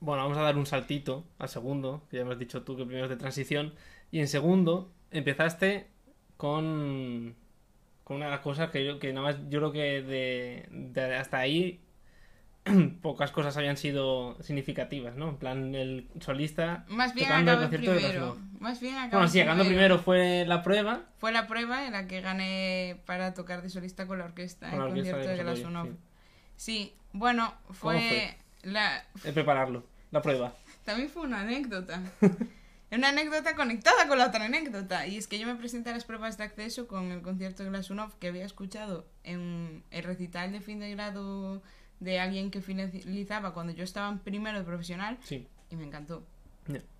Bueno, vamos a dar un saltito al segundo, que ya me dicho tú que primero es de transición. Y en segundo, empezaste con, con una de las cosas que yo que nada más, yo creo que de, hasta ahí pocas cosas habían sido significativas, ¿no? En plan, el solista. Más bien acabó primero. Más bien Bueno, sí, acabando primero. fue la prueba. Fue la prueba en la que gané para tocar de solista con la orquesta, el concierto de, Sí. bueno, fue, La... El prepararlo la prueba. También fue una anécdota. una anécdota conectada con la otra anécdota. Y es que yo me presenté a las pruebas de acceso con el concierto de Glasunov que había escuchado en el recital de fin de grado de alguien que finalizaba cuando yo estaba en primero de profesional. Sí. Y me encantó.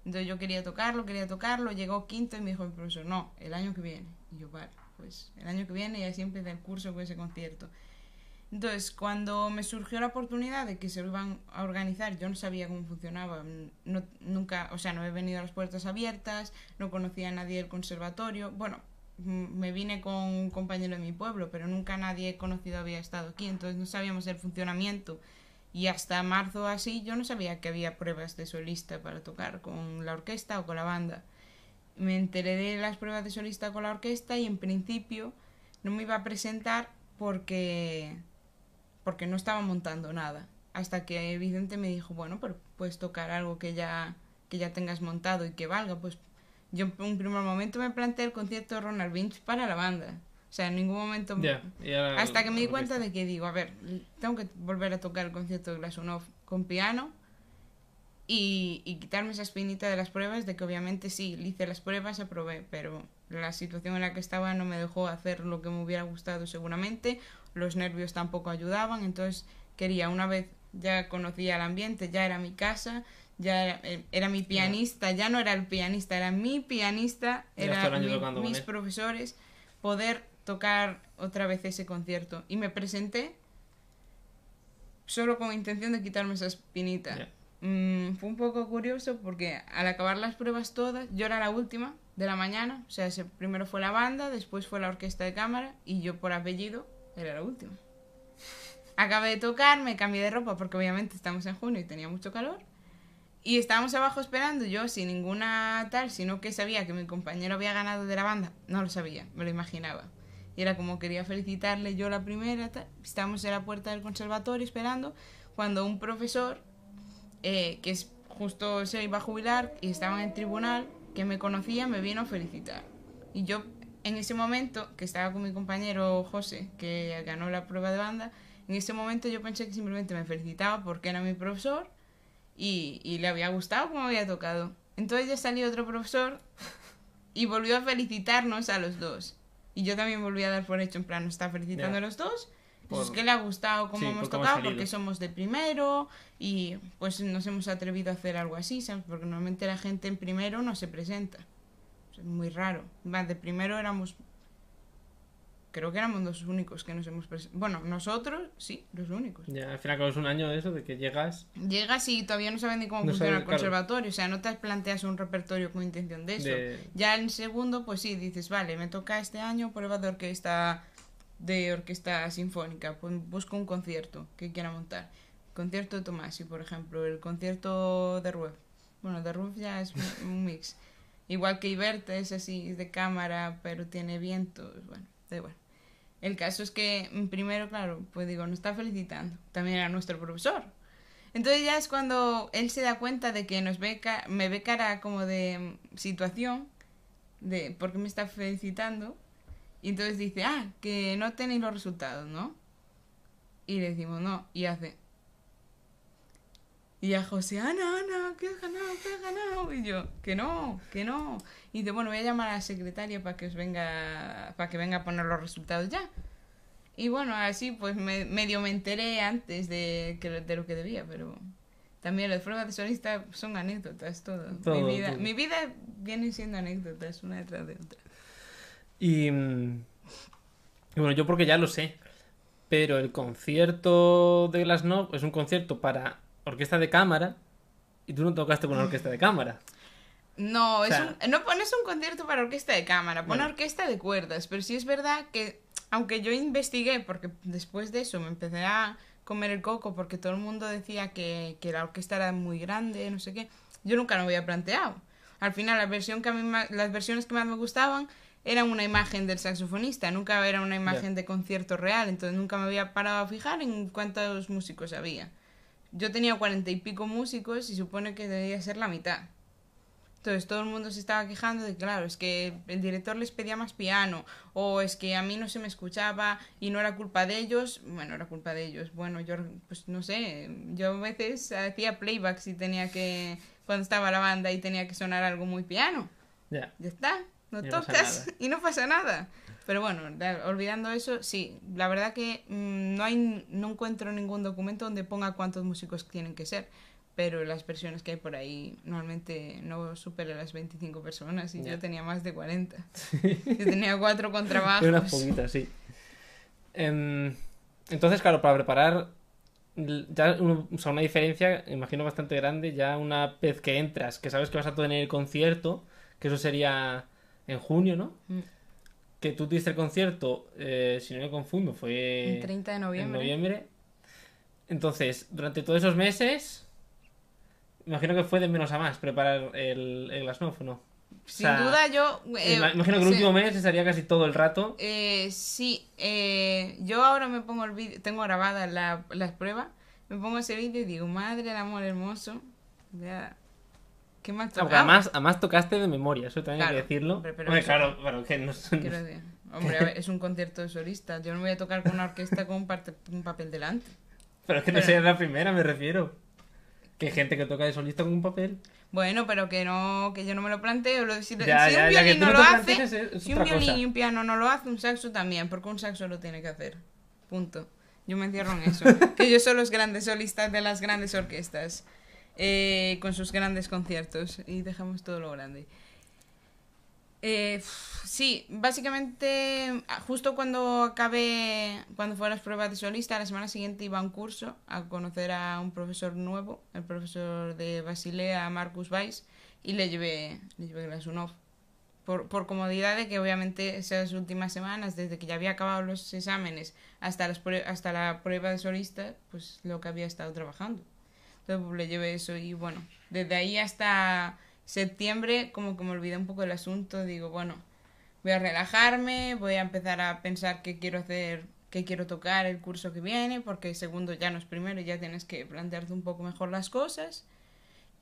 Entonces yo quería tocarlo, quería tocarlo. Llegó quinto y me dijo el profesor, no, el año que viene. Y yo, vale, pues el año que viene ya siempre empecé el curso con ese concierto. Entonces, cuando me surgió la oportunidad de que se lo iban a organizar, yo no sabía cómo funcionaba, no, nunca, o sea, no he venido a las puertas abiertas, no conocía a nadie del conservatorio, bueno, mm, me vine con un compañero de mi pueblo, pero nunca nadie conocido había estado aquí, entonces no sabíamos el funcionamiento. Y hasta marzo así yo no sabía que había pruebas de solista para tocar con la orquesta o con la banda. Me enteré de las pruebas de solista con la orquesta y en principio no me iba a presentar porque porque no estaba montando nada. Hasta que evidente me dijo, bueno, pero puedes tocar algo que ya, que ya tengas montado y que valga. Pues yo en un primer momento me planteé el concierto de Ronald Vinch para la banda. O sea, en ningún momento... hasta que me di cuenta de que digo, a ver, tengo que volver a tocar el concierto de Glasunov con piano y, y, quitarme esa espinita de las pruebas, de que obviamente sí, hice las pruebas, aprobé, pero la situación en la que estaba no me dejó hacer lo que me hubiera gustado seguramente los nervios tampoco ayudaban, entonces quería una vez ya conocía el ambiente, ya era mi casa, ya era, eh, mi pianista, ya no era el pianista, era mi pianista, eran mis profesores, poder tocar otra vez ese concierto. Y me presenté solo con intención de quitarme esa espinita. Mm, fue un poco curioso porque al acabar las pruebas todas, yo era la última de la mañana, o sea, primero fue la banda, después fue la orquesta de cámara y yo por apellido era lo último. Acabé de tocar, me cambié de ropa porque obviamente estamos en junio y tenía mucho calor. Y estábamos abajo esperando, yo sin ninguna tal, sino que sabía que mi compañero había ganado de la banda. No lo sabía, me lo imaginaba. Y era como quería felicitarle yo la primera. Estábamos en la puerta del conservatorio esperando cuando un profesor, eh, que es, justo se iba a jubilar y estaba en el tribunal, que me conocía, me vino a felicitar. Y yo en ese momento, que estaba con mi compañero José, que ganó la prueba de banda, en ese momento yo pensé que simplemente me felicitaba porque era mi profesor y, le había gustado como había tocado. Entonces ya salió otro profesor y volvió a felicitarnos a los dos. Y yo también volví a dar por hecho, en plan, está felicitando a los dos. Pues es que le ha gustado cómo hemos tocado, porque somos de primero y pues nos hemos atrevido a hacer algo así, Porque normalmente la gente en primero no se presenta muy raro. de primero éramos. Creo que éramos los únicos que nos hemos presentado. Bueno, nosotros sí, los únicos. Ya, al final es un año de eso, de que llegas. Llegas y todavía no saben ni cómo funciona el conservatorio. O sea, no te planteas un repertorio con intención de eso. Ya en segundo, pues sí, dices, vale, me toca este año prueba de orquesta de orquesta sinfónica, pues busco un concierto que quiera montar. Concierto de Tomasi, por ejemplo, el concierto de Ruef Bueno, de Ruef ya es un mix. Igual que Iberte, es así, es de cámara, pero tiene vientos, Bueno, da bueno El caso es que, mm, primero, claro, pues digo, nos está felicitando. También a nuestro profesor. Entonces ya es cuando él se da cuenta de que nos ve me ve cara como de mm, situación, de por qué me está felicitando. Y entonces dice, ah, que no tenéis los resultados, ¿no? Y le decimos, no. Y hace, y a José, Ana, Ana, ¿qué has ganado, ¿Qué has ganado. Y yo, que no, que no. Y dice, bueno, voy a llamar a la secretaria para que os venga, para que venga a poner los resultados ya. Y bueno, así pues medio me enteré antes de, que, de lo que debía, pero también las pruebas de solista son anécdotas, todo. mi, vida, mi vida viene siendo anécdotas una detrás de otra. Y, bueno, yo porque ya lo sé, pero el concierto de Glass es un concierto para orquesta de cámara y tú no tocaste con una orquesta de cámara. No, es un, no pones un concierto para orquesta de cámara, pon orquesta de cuerdas, pero sí es verdad que, aunque yo investigué, porque después de eso me empecé a comer el coco porque todo el mundo decía que, la orquesta era muy grande, no sé qué, yo nunca lo había planteado. Al final, la versión que a las versiones que más me gustaban eran una imagen del saxofonista, nunca era una imagen de concierto real, entonces nunca me había parado a fijar en cuántos músicos había yo tenía cuarenta y pico músicos y supone que debía ser la mitad. Entonces todo el mundo se estaba quejando de, claro, es que el director les pedía más piano, o es que a mí no se me escuchaba y no era culpa de ellos. Bueno, era culpa de ellos. Bueno, yo, pues no sé, yo a veces hacía playbacks y tenía que, cuando estaba la banda y tenía que sonar algo muy piano. Ya. Ya está, no tocas y no pasa nada. Pero bueno, olvidando eso, sí, la verdad que mm, no, hay, no encuentro ningún documento donde ponga cuántos músicos tienen que ser, pero las versiones que hay por ahí normalmente no superan las 25 personas y yo tenía más de 40. Yo tenía cuatro contrabajos. Unas poquitas, sí. Em, entonces, claro, para preparar ya o una diferencia, imagino bastante grande, ya una vez que entras, que sabes que vas a tener el concierto, que eso sería en junio, ¿no? Mm que tú diste el concierto, eh, si no me confundo, fue... El 30 de noviembre. En noviembre. Entonces, durante todos esos meses, imagino que fue de menos a más preparar el, el Sin duda yo... Eh, eh, imagino que el último mes estaría casi todo el rato. sí, yo ahora me pongo el vídeo, tengo grabada la, las pruebas, me pongo ese vídeo y digo, madre el amor hermoso, ya además, además tocaste de memoria, eso también hay que decirlo. claro, que no Hombre, es un concierto de solista. Yo no voy a tocar con una orquesta con un, papel delante. Pero es que no sea la primera, me refiero. Que hay gente que toca de solista con un papel. Bueno, pero que no, que yo no me lo planteo. si, un violín no, lo hace, si un violín y un piano no lo hace, un saxo también, porque un saxo lo tiene que hacer. Punto. Yo me encierro en eso. que yo son los grandes solistas de las grandes orquestas. Eh, con sus grandes conciertos y dejamos todo lo grande. Eh, sí, básicamente ah, justo cuando acabé, cuando a las pruebas de solista, la semana siguiente iba a un curso a conocer a un profesor nuevo, el profesor de Basilea, Marcus Weiss, y le llevé, le llevé Por, por comodidad de que obviamente esas últimas semanas, desde que ya había acabado los exámenes hasta, las hasta la prueba de solista, pues lo que había estado trabajando. Entonces le llevé eso y bueno, desde ahí hasta septiembre como que me olvidé un poco el asunto, digo, bueno, voy a relajarme, voy a empezar a pensar qué quiero hacer, qué quiero tocar el curso que viene, porque segundo ya no es primero, ya tienes que plantearte un poco mejor las cosas.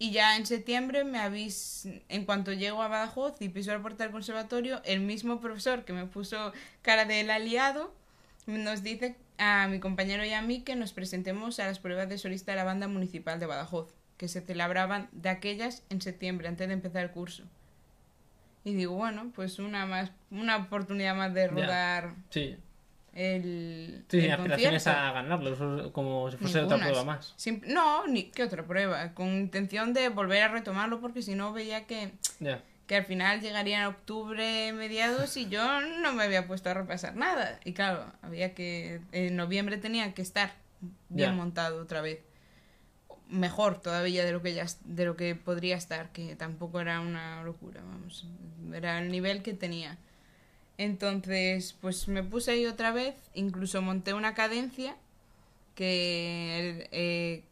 Y ya en septiembre me avis, en cuanto llego a Badajoz y piso la puerta del conservatorio, el mismo profesor que me puso cara del aliado nos dice a mi compañero y a mí que nos presentemos a las pruebas de solista de la banda municipal de Badajoz, que se celebraban de aquellas en septiembre, antes de empezar el curso. Y digo, bueno, pues una más, una oportunidad más de rodar. Sí. El, sí, sin aspiraciones a ganarlo, como si fuese otra prueba más. no, ni que otra prueba, con intención de volver a retomarlo porque si no veía que, ya que al final llegaría en octubre mediados y yo no me había puesto a repasar nada. Y claro, había que en noviembre tenía que estar bien montado otra vez. Mejor todavía de lo que ya de lo que podría estar, que tampoco era una locura, vamos. Era el nivel que tenía. Entonces, pues me puse ahí otra vez, incluso monté una cadencia que eh,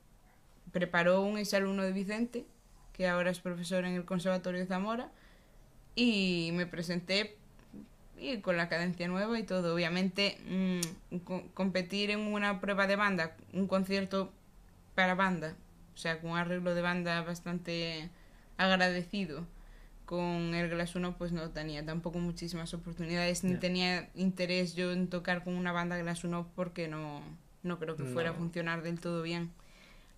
preparó un exalumno de Vicente, que ahora es profesor en el Conservatorio de Zamora, y me presenté y con la cadencia nueva y todo. Obviamente, mm, competir en una prueba de banda, un concierto para banda, o sea, con un arreglo de banda bastante agradecido. Con el 1 pues no tenía tampoco muchísimas oportunidades, ni tenía interés yo en tocar con una banda Glass 1 porque no, creo que fuera a funcionar del todo bien.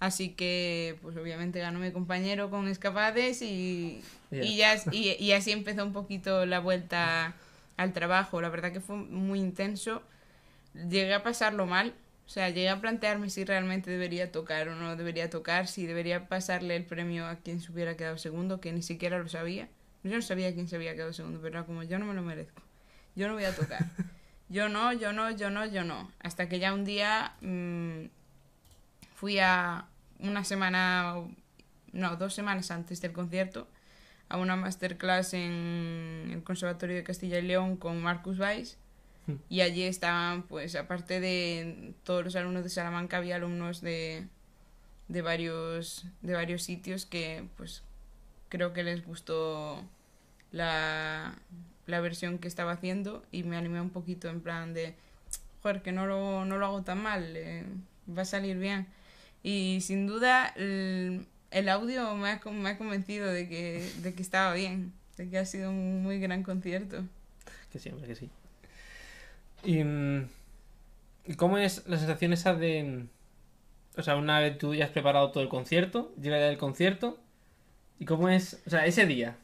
Así que, pues obviamente ganó mi compañero con escapades y, y, ya, y, así empezó un poquito la vuelta al trabajo. La verdad que fue muy intenso. Llegué a pasarlo mal. O sea, llegué a plantearme si realmente debería tocar o no debería tocar, si debería pasarle el premio a quien se hubiera quedado segundo, que ni siquiera lo sabía. Yo no sabía quién se había quedado segundo, pero como yo no me lo merezco. Yo no voy a tocar. Yo no, yo no, yo no, yo no. Hasta que ya un día mm, fui a una semana, no, dos semanas antes del concierto, a una masterclass en el Conservatorio de Castilla y León con Marcus Weiss. Hmm. Y allí estaban, pues, aparte de todos los alumnos de Salamanca, había alumnos de, de, varios, de varios sitios que, pues, creo que les gustó la, versión que estaba haciendo y me animé un poquito en plan de, joder, que no lo, no lo hago tan mal, eh, va a salir bien. Y sin duda el, audio me ha, me ha convencido de que, de que estaba bien, de que ha sido un muy gran concierto. Que sí, hombre, que sí. ¿Y mm, cómo es la sensación esa de... O sea, una vez tú ya has preparado todo el concierto, llega el concierto, ¿y cómo es? O sea, ese día.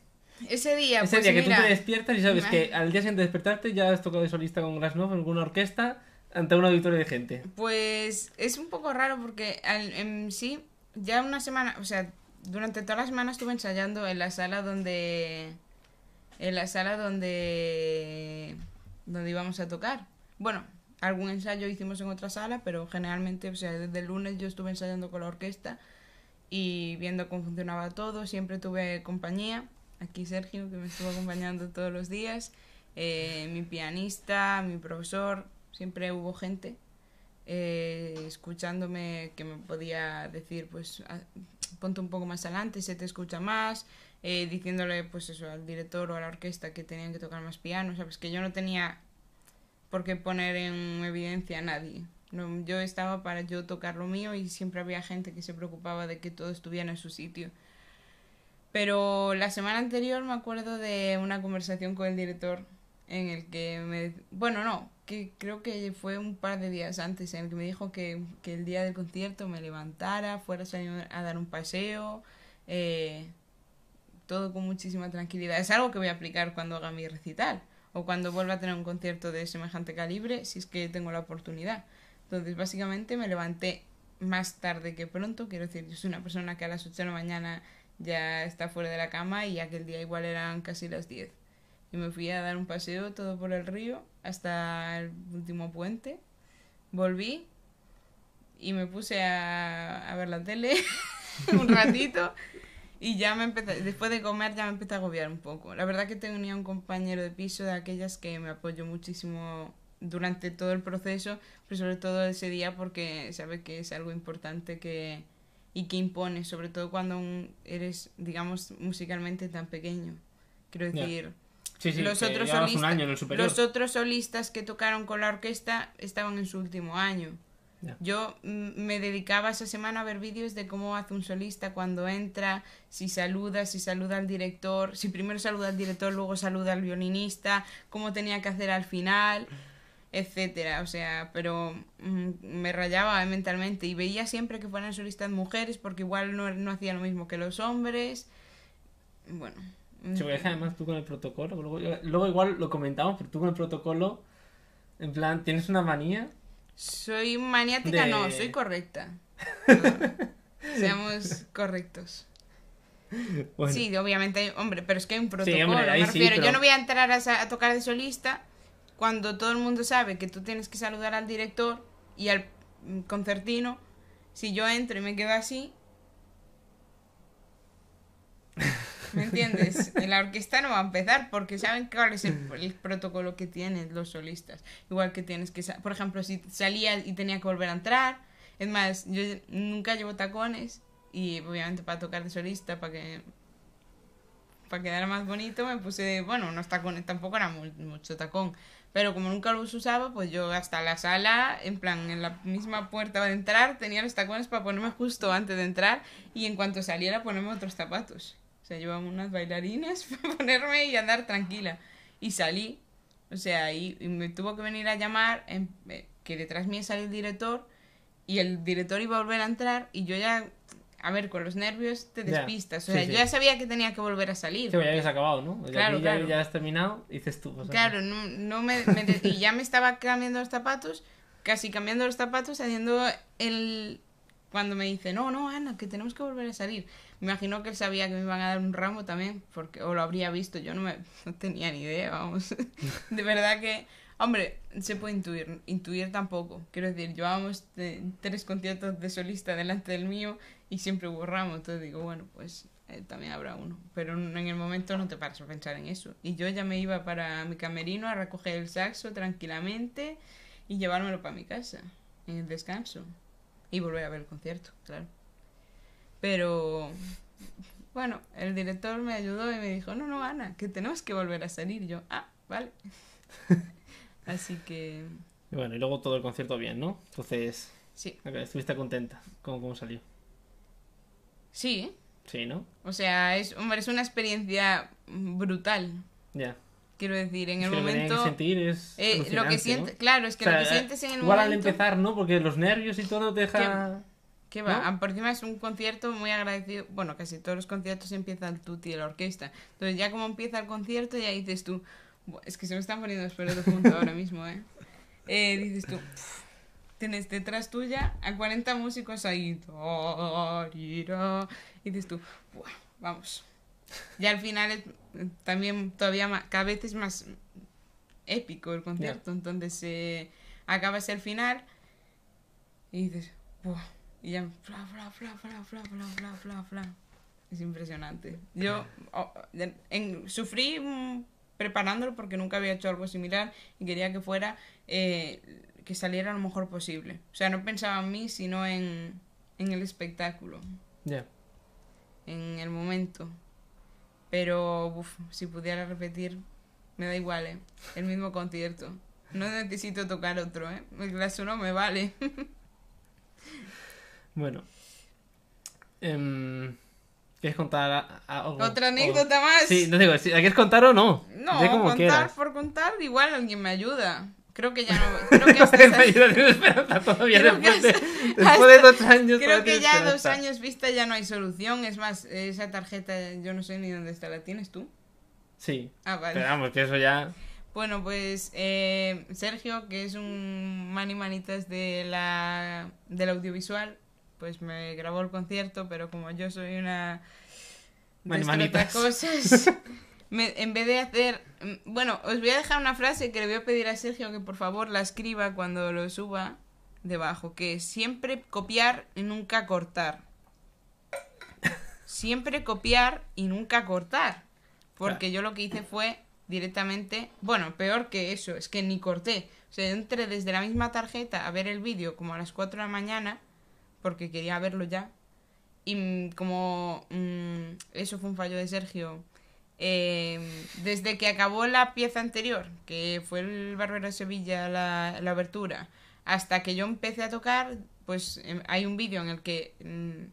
Ese día, Ese pues día que tú te despiertas y sabes que al día siguiente despertarte ya has tocado de solista con Grasnov en alguna orquesta ante un auditorio de gente? Pues es un poco raro porque en sí, ya una semana, o sea, durante toda la semana estuve ensayando en la sala donde. En la sala donde. donde íbamos a tocar. Bueno, algún ensayo hicimos en otra sala, pero generalmente, o sea, desde el lunes yo estuve ensayando con la orquesta y viendo cómo funcionaba todo. Siempre tuve compañía. Aquí Sergio, que me estuvo acompañando todos los días. Eh, mi pianista, mi profesor, siempre hubo gente eh, escuchándome que me podía decir, pues ah, ponte un poco más adelante, se te escucha más, eh, diciéndole pues eso al director o a la orquesta que tenían que tocar más piano, sabes que yo no tenía por qué poner en evidencia a nadie. No, yo estaba para yo tocar lo mío y siempre había gente que se preocupaba de que todo estuviera en su sitio. Pero la semana anterior me acuerdo de una conversación con el director en el que me... Bueno, no, que creo que fue un par de días antes en el que me dijo que, el día del concierto me levantara, fuera a salir a dar un paseo, eh, todo con muchísima tranquilidad. Es algo que voy a aplicar cuando haga mi recital o cuando vuelva a tener un concierto de semejante calibre, si es que tengo la oportunidad. Entonces, básicamente me levanté más tarde que pronto, quiero decir, yo soy una persona que a las 8 de la mañana ya está fuera de la cama y aquel día igual eran casi las 10 y me fui a dar un paseo todo por el río hasta el último puente. Volví y me puse a, ver la tele un ratito y ya me empecé, después de comer ya me empecé a agobiar un poco. La verdad que tenía un compañero de piso de aquellas que me apoyó muchísimo durante todo el proceso, pero sobre todo ese día porque sabe que es algo importante que y que impone, sobre todo cuando eres, digamos, musicalmente tan pequeño. Quiero decir, los, otros solistas, los otros solistas que tocaron con la orquesta estaban en su último año. Yo mm, me dedicaba esa semana a ver vídeos de cómo hace un solista cuando entra, si saluda, si saluda al director, si primero saluda al director, luego saluda al violinista, cómo tenía que hacer al final, etcétera. O sea, pero mm, me rayaba mentalmente y veía siempre que fueran solistas mujeres porque igual no, no hacía lo mismo que los hombres. Bueno además tú con el protocolo, luego, igual lo comentamos, pero tú con el protocolo, en plan, ¿tienes una manía? Soy maniática, no, soy correcta. seamos correctos. Sí, obviamente, hombre, pero es que hay un protocolo, pero... Yo no voy a entrar a, tocar de solista cuando todo el mundo sabe que tú tienes que saludar al director y al mm, concertino. Si yo entro y me quedo así, ¿Me entiendes? En la orquesta no va a empezar porque saben cuál es el, protocolo que tienen los solistas. Igual que tienes que, por ejemplo, si salía y tenía que volver a entrar. Es más, yo nunca llevo tacones y obviamente para tocar de solista, para que para quedar más bonito me puse, bueno, unos tacones, tampoco era mucho tacón, pero como nunca los usaba, pues yo hasta la sala, en plan, en la misma puerta de entrar, tenía los tacones para ponerme justo antes de entrar y en cuanto saliera ponerme otros zapatos. O sea, llevaba unas bailarinas para ponerme y andar tranquila. Y salí, o sea, y, me tuvo que venir a llamar, em, eh, que detrás mí salió el director, y el director iba a volver a entrar, y yo ya, a ver, con los nervios te despistas. O sea, yo ya sabía que tenía que volver a salir. ya habías acabado, ¿no? claro, Ya, terminado, dices tú. claro, no, me, y ya me estaba cambiando los zapatos, casi cambiando los zapatos, haciendo el cuando me dice, no, no, Ana, que tenemos que volver a salir. Me imagino que él sabía que me iban a dar un ramo también, porque, o lo habría visto, yo no, no tenía ni idea, vamos. de verdad que, hombre, se puede intuir, intuir tampoco. Quiero decir, llevábamos eh, tres conciertos de solista delante del mío y siempre hubo ramo, entonces digo, bueno, pues eh, también habrá uno. Pero en el momento no te paras a pensar en eso. Y yo ya me iba para mi camerino a recoger el saxo tranquilamente y llevármelo para mi casa, en el descanso y volver a ver el concierto, claro. Pero bueno, el director me ayudó y me dijo, no, no, Ana, que tenemos que volver a salir. yo, ah, vale. Así que... Y bueno, y luego todo el concierto bien, ¿no? Entonces... Sí. estuviste contenta con cómo salió. Sí. Sí, ¿no? O sea, es, hombre, es una experiencia brutal. Ya. Quiero decir, en el momento. Lo que, eh, Claro, es que lo que sientes en el igual momento. Igual al empezar, ¿no? Porque los nervios y todo te deja. ¿Qué, va? Por encima es un concierto muy agradecido. Bueno, casi todos los conciertos empiezan tú y la orquesta. Entonces, ya como empieza el concierto, ya dices tú. Es que se me están poniendo los pelos de ahora mismo, ¿eh? ¿eh? Dices tú. Tienes detrás tuya a 40 músicos ahí. Y dices tú. Vamos. Ya al final también todavía cada vez es más épico el concierto. Entonces eh, acaba acabas el final y dices, y ya, Es impresionante. Yo sufrí mm, preparándolo porque nunca había hecho algo similar y quería que fuera, eh, que saliera lo mejor posible. O sea, no pensaba en mí, sino en, el espectáculo. Ya. En el momento. Pero, uff, si pudiera repetir, me da igual, ¿eh? El mismo concierto. No necesito tocar otro, ¿eh? El clase no me vale. bueno. Em, ¿Quieres contar a, a, otra anécdota más? Sí, no digo, ¿la quieres contar o no? No, contar por contar, igual alguien me ayuda. Creo que ya no Creo que todavía después, de, dos años. Creo que ya dos años vista ya no hay solución. Es más, esa tarjeta yo no sé ni dónde está. ¿La tienes tú? Sí. Ah, vale. Esperamos que eso ya... Bueno, pues eh, Sergio, que es un mani manitas de la, del audiovisual, pues me grabó el concierto, pero como yo soy una... Mani manitas. cosas... en vez de hacer... Mm, bueno, os voy a dejar una frase que le voy a pedir a Sergio que por favor la escriba cuando lo suba debajo, que siempre copiar y nunca cortar. Siempre copiar y nunca cortar. Porque yo lo que hice fue directamente, bueno, peor que eso, es que ni corté. O sea, entré desde la misma tarjeta a ver el vídeo como a las 4 de la mañana, porque quería verlo ya. Y como mm, eso fue un fallo de Sergio, Em, desde que acabó la pieza anterior, que fue el Barbero de Sevilla, la, la abertura, hasta que yo empecé a tocar, pues em, hay un vídeo en el que mm,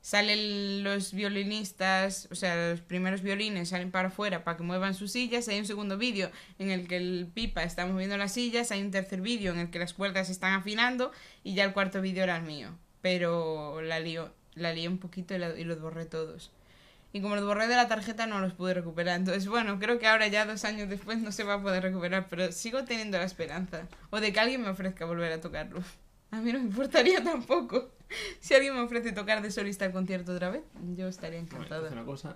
salen los violinistas, o sea, los primeros violines salen para afuera para que muevan sus sillas, hay un segundo vídeo en el que el pipa está moviendo las sillas, hay un tercer vídeo en el que las cuerdas se están afinando y ya el cuarto vídeo era el mío, pero la lío, la lié un poquito y los borré todos y como los borré de la tarjeta no los pude recuperar. Entonces, bueno, creo que ahora ya dos años después no se va a poder recuperar, pero sigo teniendo la esperanza. O de que alguien me ofrezca volver a tocarlo. A mí no me importaría tampoco. Si alguien me ofrece tocar de solista el concierto otra vez, yo estaría encantada. una cosa,